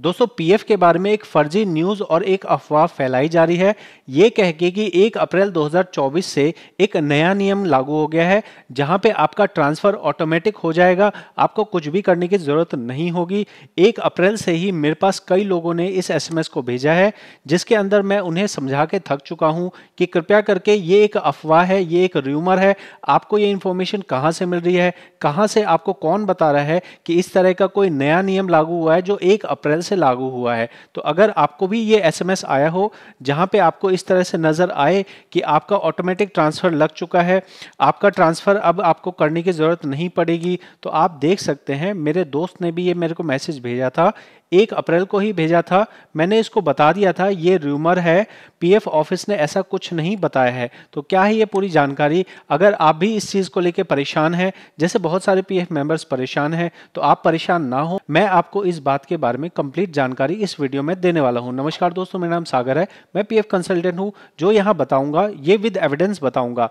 दोस्तों पीएफ के बारे में एक फर्जी न्यूज और एक अफवाह फैलाई जा रही है ये कह के कि 1 अप्रैल 2024 से एक नया नियम लागू हो गया है जहां पे आपका ट्रांसफर ऑटोमेटिक हो जाएगा आपको कुछ भी करने की जरूरत नहीं होगी 1 अप्रैल से ही मेरे पास कई लोगों ने इस एसएमएस को भेजा है जिसके अंदर मैं उन्हें समझा के थक चुका हूँ कि कृपया करके ये एक अफवाह है ये एक र्यूमर है आपको ये इन्फॉर्मेशन कहाँ से मिल रही है कहाँ से आपको कौन बता रहा है कि इस तरह का कोई नया नियम लागू हुआ है जो एक अप्रैल कल से लागू हुआ है तो अगर आपको भी ये एसएमएस आया हो जहाँ पे आपको इस तरह से नज़र आए कि आपका ऑटोमेटिक ट्रांसफ़र लग चुका है आपका ट्रांसफ़र अब आपको करने की ज़रूरत नहीं पड़ेगी तो आप देख सकते हैं मेरे दोस्त ने भी ये मेरे को मैसेज भेजा था एक अप्रैल को ही भेजा था मैंने इसको बता दिया था ये र्यूमर है पीएफ ऑफिस ने ऐसा कुछ नहीं बताया है तो क्या है ये पूरी जानकारी अगर आप भी इस चीज़ को लेकर परेशान हैं जैसे बहुत सारे पीएफ मेंबर्स परेशान हैं तो आप परेशान ना हो मैं आपको इस बात के बारे में कंप्लीट जानकारी इस वीडियो में देने वाला हूँ नमस्कार दोस्तों मेरा नाम सागर है मैं एफ कंसल्टेंट हूँ जो यहाँ बताऊंगा ये विद एविडेंस बताऊंगा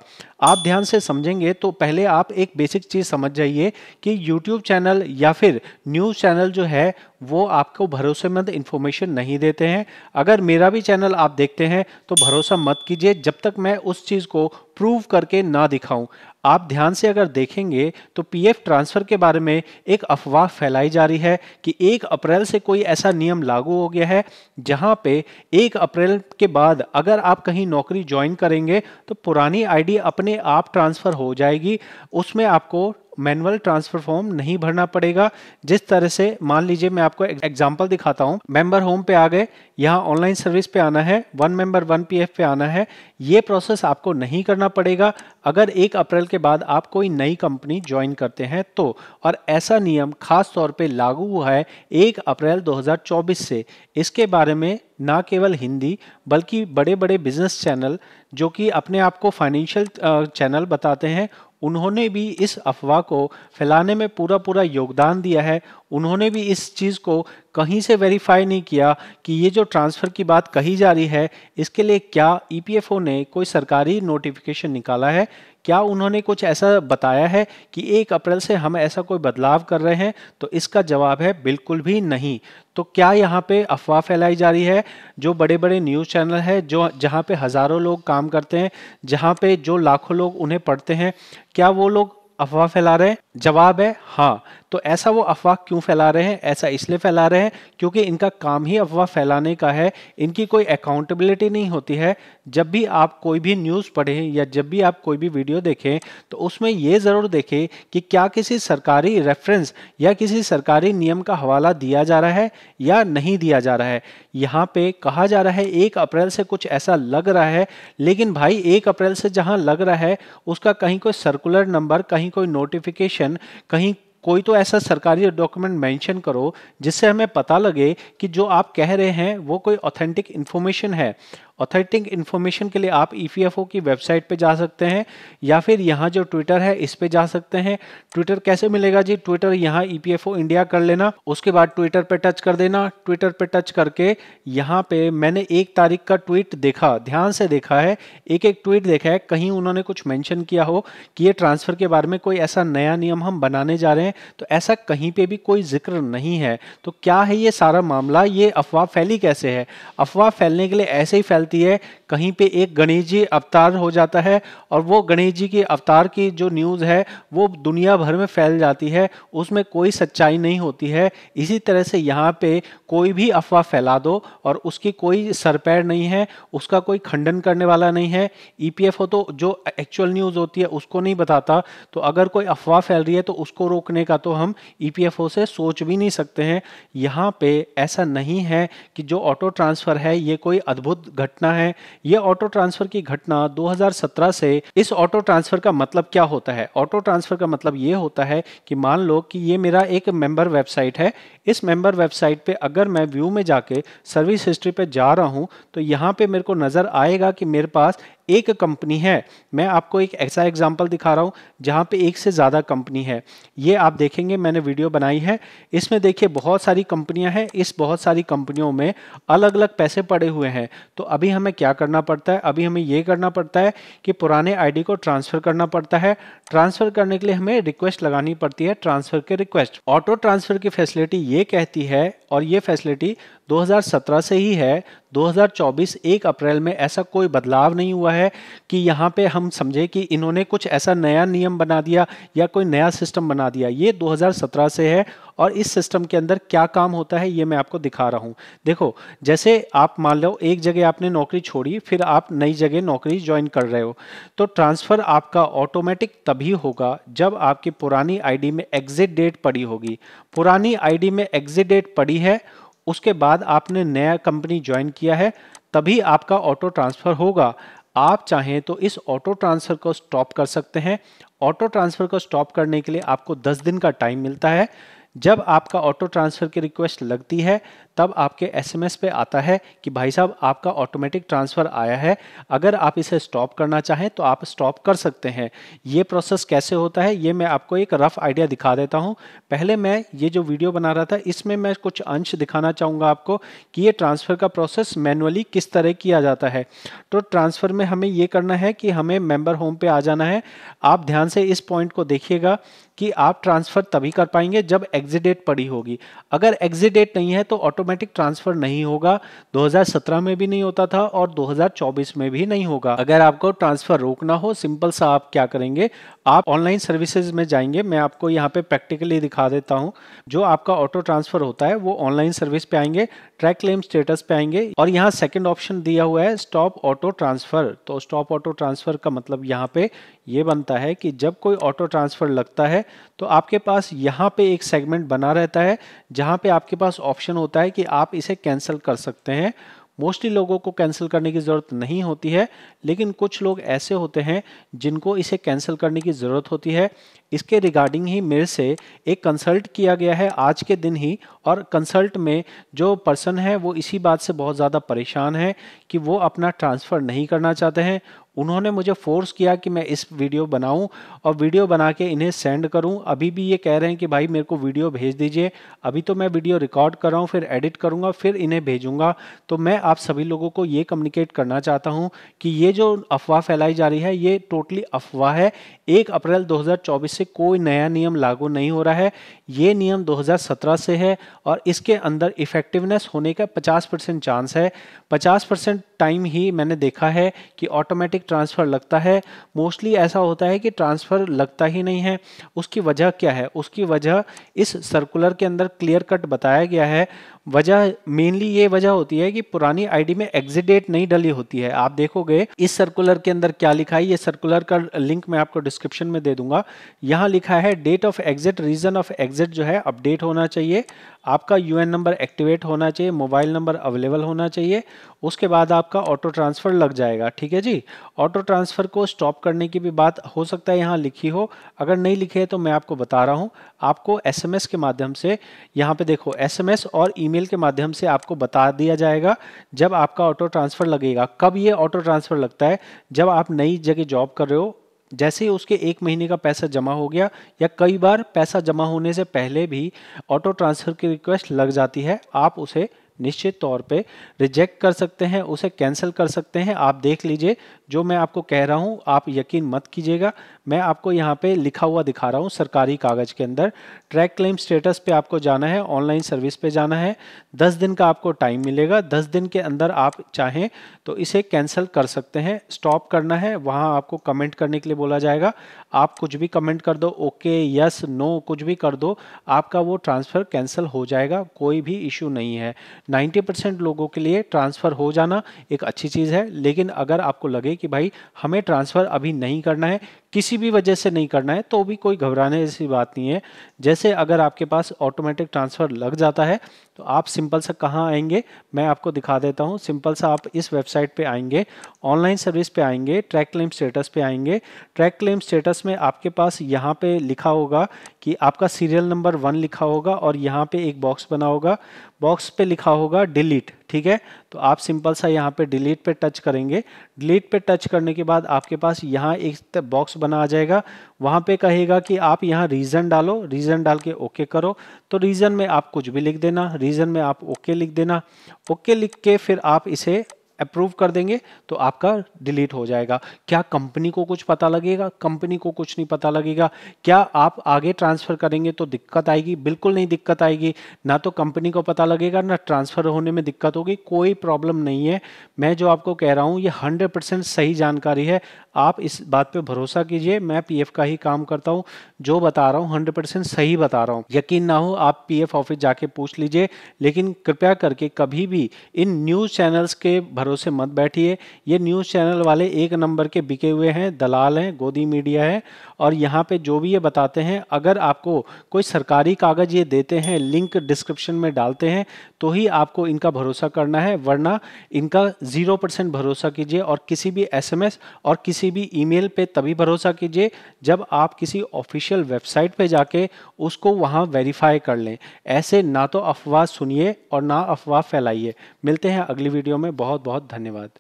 आप ध्यान से समझेंगे तो पहले आप एक बेसिक चीज़ समझ जाइए कि यूट्यूब चैनल या फिर न्यूज़ चैनल जो है वो आप आपको भरोसेमंद इन्फॉर्मेशन नहीं देते हैं अगर मेरा भी चैनल आप देखते हैं तो भरोसा मत कीजिए जब तक मैं उस चीज़ को प्रूव करके ना दिखाऊं आप ध्यान से अगर देखेंगे तो पीएफ ट्रांसफ़र के बारे में एक अफवाह फैलाई जा रही है कि एक अप्रैल से कोई ऐसा नियम लागू हो गया है जहां पे एक अप्रैल के बाद अगर आप कहीं नौकरी ज्वाइन करेंगे तो पुरानी आईडी अपने आप ट्रांसफ़र हो जाएगी उसमें आपको मैनुअल ट्रांसफर फॉर्म नहीं भरना पड़ेगा जिस तरह से मान लीजिए मैं आपको एग्जांपल दिखाता हूँ मेंबर होम पे आ गए यहाँ ऑनलाइन सर्विस पे आना है वन मेंबर वन पीएफ पे आना है ये प्रोसेस आपको नहीं करना पड़ेगा अगर एक अप्रैल के बाद आप कोई नई कंपनी ज्वाइन करते हैं तो और ऐसा नियम खास तौर पर लागू हुआ है एक अप्रैल दो से इसके बारे में ना केवल हिंदी बल्कि बड़े बड़े बिजनेस चैनल जो कि अपने आप को फाइनेंशियल चैनल बताते हैं उन्होंने भी इस अफवाह को फैलाने में पूरा पूरा योगदान दिया है उन्होंने भी इस चीज़ को कहीं से वेरीफाई नहीं किया कि ये जो ट्रांसफ़र की बात कही जा रही है इसके लिए क्या ईपीएफओ e ने कोई सरकारी नोटिफिकेशन निकाला है क्या उन्होंने कुछ ऐसा बताया है कि एक अप्रैल से हम ऐसा कोई बदलाव कर रहे हैं तो इसका जवाब है बिल्कुल भी नहीं तो क्या यहाँ पे अफवाह फैलाई जा रही है जो बड़े बड़े न्यूज़ चैनल है जो जहाँ पे हज़ारों लोग काम करते हैं जहाँ पे जो लाखों लोग उन्हें पढ़ते हैं क्या वो लोग अफवाह फैला रहे हैं जवाब है हाँ तो ऐसा वो अफवाह क्यों फैला रहे हैं ऐसा इसलिए फैला रहे हैं क्योंकि इनका काम ही अफवाह फैलाने का है इनकी कोई अकाउंटेबिलिटी नहीं होती है जब भी आप कोई भी न्यूज़ पढ़ें या जब भी आप कोई भी वीडियो देखें तो उसमें ये ज़रूर देखें कि क्या किसी सरकारी रेफरेंस या किसी सरकारी नियम का हवाला दिया जा रहा है या नहीं दिया जा रहा है यहाँ पर कहा जा रहा है एक अप्रैल से कुछ ऐसा लग रहा है लेकिन भाई एक अप्रैल से जहाँ लग रहा है उसका कहीं कोई सर्कुलर नंबर कहीं कोई नोटिफिकेशन कहीं कोई तो ऐसा सरकारी डॉक्यूमेंट मेंशन करो जिससे हमें पता लगे कि जो आप कह रहे हैं वो कोई ऑथेंटिक इन्फॉर्मेशन है ऑथेंटिक इन्फॉर्मेशन के लिए आप ई e की वेबसाइट पे जा सकते हैं या फिर यहाँ जो ट्विटर है इस पे जा सकते हैं ट्विटर कैसे मिलेगा जी ट्विटर यहाँ ई e इंडिया कर लेना उसके बाद ट्विटर पे टच कर देना ट्विटर पे टच करके यहाँ पे मैंने एक तारीख का ट्वीट देखा ध्यान से देखा है एक एक ट्वीट देखा है कहीं उन्होंने कुछ मैंशन किया हो कि ये ट्रांसफर के बारे में कोई ऐसा नया नियम हम बनाने जा रहे हैं तो ऐसा कहीं पर भी कोई जिक्र नहीं है तो क्या है ये सारा मामला ये अफवाह फैली कैसे है अफवाह फैलने के लिए ऐसे ही फैलती रहती है कहीं पे एक गणेश जी अवतार हो जाता है और वो गणेश जी के अवतार की जो न्यूज़ है वो दुनिया भर में फैल जाती है उसमें कोई सच्चाई नहीं होती है इसी तरह से यहाँ पे कोई भी अफवाह फैला दो और उसकी कोई सरपैर नहीं है उसका कोई खंडन करने वाला नहीं है ई e ईपीएफओ तो जो एक्चुअल न्यूज़ होती है उसको नहीं बताता तो अगर कोई अफवाह फैल रही है तो उसको रोकने का तो हम ईपीएफओ e से सोच भी नहीं सकते हैं यहाँ पे ऐसा नहीं है कि जो ऑटो ट्रांसफ़र है ये कोई अद्भुत घटना घटना है यह ऑटो ट्रांसफर की घटना 2017 से इस ऑटो ट्रांसफर का मतलब क्या होता है ऑटो ट्रांसफर का मतलब यह होता है कि मान लो कि ये मेरा एक मेंबर वेबसाइट है इस मेंबर वेबसाइट पे अगर मैं व्यू में जाके सर्विस हिस्ट्री पे जा रहा हूँ तो यहाँ पे मेरे को नज़र आएगा कि मेरे पास एक कंपनी है मैं आपको एक ऐसा एग्जाम्पल दिखा रहा हूँ जहाँ पे एक से ज़्यादा कंपनी है ये आप देखेंगे मैंने वीडियो बनाई है इसमें देखिए बहुत सारी कंपनियाँ हैं इस बहुत सारी कंपनियों में अलग अलग पैसे पड़े हुए हैं तो अभी हमें क्या करना पड़ता है अभी हमें ये करना पड़ता है कि पुराने आई को ट्रांसफ़र करना पड़ता है ट्रांसफ़र करने के लिए हमें रिक्वेस्ट लगानी पड़ती है ट्रांसफ़र के रिक्वेस्ट ऑटो ट्रांसफ़र की फैसिलिटी ये कहती है और ये फैसिलिटी 2017 से ही है 2024 एक अप्रैल में ऐसा कोई बदलाव नहीं हुआ है कि यहाँ पे हम समझे कि इन्होंने कुछ ऐसा नया नियम बना दिया या कोई नया सिस्टम बना दिया ये 2017 से है और इस सिस्टम के अंदर क्या काम होता है ये मैं आपको दिखा रहा हूँ देखो जैसे आप मान लो एक जगह आपने नौकरी छोड़ी फिर आप नई जगह नौकरी ज्वाइन कर रहे हो तो ट्रांसफ़र आपका ऑटोमेटिक तभी होगा जब आपकी पुरानी आई में एग्जिट डेट पड़ी होगी पुरानी आई में एग्जिट डेट पड़ी है उसके बाद आपने नया कंपनी ज्वाइन किया है तभी आपका ऑटो ट्रांसफ़र होगा आप चाहें तो इस ऑटो ट्रांसफ़र को स्टॉप कर सकते हैं ऑटो ट्रांसफ़र को स्टॉप करने के लिए आपको 10 दिन का टाइम मिलता है जब आपका ऑटो ट्रांसफ़र की रिक्वेस्ट लगती है तब आपके एसएमएस पे आता है कि भाई साहब आपका ऑटोमेटिक ट्रांसफ़र आया है अगर आप इसे स्टॉप करना चाहें तो आप स्टॉप कर सकते हैं ये प्रोसेस कैसे होता है ये मैं आपको एक रफ़ आइडिया दिखा देता हूँ पहले मैं ये जो वीडियो बना रहा था इसमें मैं कुछ अंश दिखाना चाहूँगा आपको कि ये ट्रांसफ़र का प्रोसेस मैनुअली किस तरह किया जाता है तो ट्रांसफ़र में हमें ये करना है कि हमें मेम्बर होम पर आ जाना है आप ध्यान से इस पॉइंट को देखिएगा कि आप ट्रांसफ़र तभी कर पाएंगे जब एग्जिट डेट पड़ी होगी अगर एग्जिट डेट नहीं है तो ऑटोमेटिक ट्रांसफ़र नहीं होगा 2017 में भी नहीं होता था और 2024 में भी नहीं होगा अगर आपको ट्रांसफ़र रोकना हो सिंपल सा आप क्या करेंगे आप ऑनलाइन सर्विसेज में जाएंगे मैं आपको यहाँ पे प्रैक्टिकली दिखा देता हूँ जो आपका ऑटो ट्रांसफ़र होता है वो ऑनलाइन सर्विस पे आएंगे ट्रैक क्लेम स्टेटस पे आएंगे और यहाँ सेकेंड ऑप्शन दिया हुआ है स्टॉप ऑटो ट्रांसफ़र तो स्टॉप ऑटो ट्रांसफ़र का मतलब यहाँ पे ये बनता है कि जब कोई ऑटो ट्रांसफ़र लगता है तो आपके पास यहाँ पे एक सेगमेंट बना रहता है जहाँ पे आपके पास ऑप्शन होता है कि आप इसे कैंसिल कर सकते हैं मोस्टली लोगों को कैंसिल करने की ज़रूरत नहीं होती है लेकिन कुछ लोग ऐसे होते हैं जिनको इसे कैंसिल करने की ज़रूरत होती है इसके रिगार्डिंग ही मेरे से एक कंसल्ट किया गया है आज के दिन ही और कंसल्ट में जो पर्सन है वो इसी बात से बहुत ज़्यादा परेशान है कि वो अपना ट्रांसफ़र नहीं करना चाहते हैं उन्होंने मुझे फोर्स किया कि मैं इस वीडियो बनाऊं और वीडियो बना के इन्हें सेंड करूं अभी भी ये कह रहे हैं कि भाई मेरे को वीडियो भेज दीजिए अभी तो मैं वीडियो रिकॉर्ड कर रहा हूं फिर एडिट करूँगा फिर इन्हें भेजूंगा तो मैं आप सभी लोगों को ये कम्युनिकेट करना चाहता हूँ कि ये जो अफवाह फैलाई जा रही है ये टोटली अफवाह है एक अप्रैल दो से कोई नया नियम लागू नहीं हो रहा है ये नियम दो से है और इसके अंदर इफेक्टिवनेस होने का पचास परसेंट चांस है पचास परसेंट टाइम ही मैंने देखा है कि ऑटोमेटिक एक ट्रांसफ़र लगता है मोस्टली ऐसा होता है कि ट्रांसफ़र लगता ही नहीं है उसकी वजह क्या है उसकी वजह इस सर्कुलर के अंदर क्लियर कट बताया गया है वजह मेनली ये वजह होती है कि पुरानी आईडी में एग्जिट डेट नहीं डली होती है आप देखोगे इस सर्कुलर के अंदर क्या लिखा है ये सर्कुलर का लिंक मैं आपको डिस्क्रिप्शन में दे दूंगा यहाँ लिखा है date of exit reason of exit जो है अपडेट होना चाहिए आपका यू नंबर एक्टिवेट होना चाहिए मोबाइल नंबर अवेलेबल होना चाहिए उसके बाद आपका ऑटो ट्रांसफ़र लग जाएगा ठीक है जी ऑटो ट्रांसफ़र को स्टॉप करने की भी बात हो सकता है यहाँ लिखी हो अगर नहीं लिखे तो मैं आपको बता रहा हूँ आपको एस के माध्यम से यहाँ पे देखो एस और ई ईमेल के माध्यम से आपको बता दिया जाएगा जब आपका ऑटो ट्रांसफ़र लगेगा कब ये ऑटो ट्रांसफ़र लगता है जब आप नई जगह जॉब कर रहे हो जैसे ही उसके एक महीने का पैसा जमा हो गया या कई बार पैसा जमा होने से पहले भी ऑटो ट्रांसफ़र की रिक्वेस्ट लग जाती है आप उसे निश्चित तौर पे रिजेक्ट कर सकते हैं उसे कैंसिल कर सकते हैं आप देख लीजिए जो मैं आपको कह रहा हूँ आप यकीन मत कीजिएगा मैं आपको यहाँ पे लिखा हुआ दिखा रहा हूँ सरकारी कागज़ के अंदर ट्रैक क्लेम स्टेटस पे आपको जाना है ऑनलाइन सर्विस पे जाना है दस दिन का आपको टाइम मिलेगा दस दिन के अंदर आप चाहें तो इसे कैंसिल कर सकते हैं स्टॉप करना है वहाँ आपको कमेंट करने के लिए बोला जाएगा आप कुछ भी कमेंट कर दो ओके यस नो कुछ भी कर दो आपका वो ट्रांसफ़र कैंसिल हो जाएगा कोई भी इशू नहीं है नाइन्टी लोगों के लिए ट्रांसफ़र हो जाना एक अच्छी चीज़ है लेकिन अगर आपको लगे कि भाई हमें ट्रांसफ़र अभी नहीं करना है किसी भी वजह से नहीं करना है तो भी कोई घबराने जैसी बात नहीं है जैसे अगर आपके पास ऑटोमेटिक ट्रांसफ़र लग जाता है तो आप सिंपल सा कहाँ आएंगे मैं आपको दिखा देता हूँ सिंपल सा आप इस वेबसाइट पे आएंगे ऑनलाइन सर्विस पे आएंगे ट्रैक क्लेम स्टेटस पे आएंगे ट्रैक क्लेम स्टेटस में आपके पास यहाँ पे लिखा होगा कि आपका सीरियल नंबर वन लिखा होगा और यहाँ पे एक बॉक्स बना होगा बॉक्स पे लिखा होगा डिलीट ठीक है तो आप सिंपल सा यहाँ पे डिलीट पे टच करेंगे डिलीट पे टच करने के बाद आपके पास यहाँ एक बॉक्स बना आ जाएगा वहाँ पे कहेगा कि आप यहाँ रीज़न डालो रीज़न डाल के ओके करो तो रीज़न में आप कुछ भी लिख देना रीज़न में आप ओके लिख देना ओके लिख के फिर आप इसे अप्रूव कर देंगे तो आपका डिलीट हो जाएगा क्या कंपनी को कुछ पता लगेगा कंपनी को कुछ नहीं पता लगेगा क्या आप आगे ट्रांसफर करेंगे तो दिक्कत आएगी बिल्कुल नहीं दिक्कत आएगी ना तो कंपनी को पता लगेगा ना ट्रांसफर होने में दिक्कत होगी कोई प्रॉब्लम नहीं है मैं जो आपको कह रहा हूँ ये हंड्रेड सही जानकारी है आप इस बात पे भरोसा कीजिए मैं पीएफ का ही काम करता हूँ जो बता रहा हूँ हंड्रेड परसेंट सही बता रहा हूँ यकीन ना हो आप पीएफ ऑफिस जाके पूछ लीजिए लेकिन कृपया करके कभी भी इन न्यूज़ चैनल्स के भरोसे मत बैठिए ये न्यूज़ चैनल वाले एक नंबर के बिके हुए हैं दलाल हैं गोदी मीडिया है और यहाँ पे जो भी ये बताते हैं अगर आपको कोई सरकारी कागज़ ये देते हैं लिंक डिस्क्रिप्शन में डालते हैं तो ही आपको इनका भरोसा करना है वरना इनका ज़ीरो परसेंट भरोसा कीजिए और किसी भी एसएमएस और किसी भी ईमेल पे तभी भरोसा कीजिए जब आप किसी ऑफिशियल वेबसाइट पे जाके उसको वहाँ वेरीफाई कर लें ऐसे ना तो अफवाह सुनिए और ना अफवाह फैलाइए मिलते हैं अगली वीडियो में बहुत बहुत धन्यवाद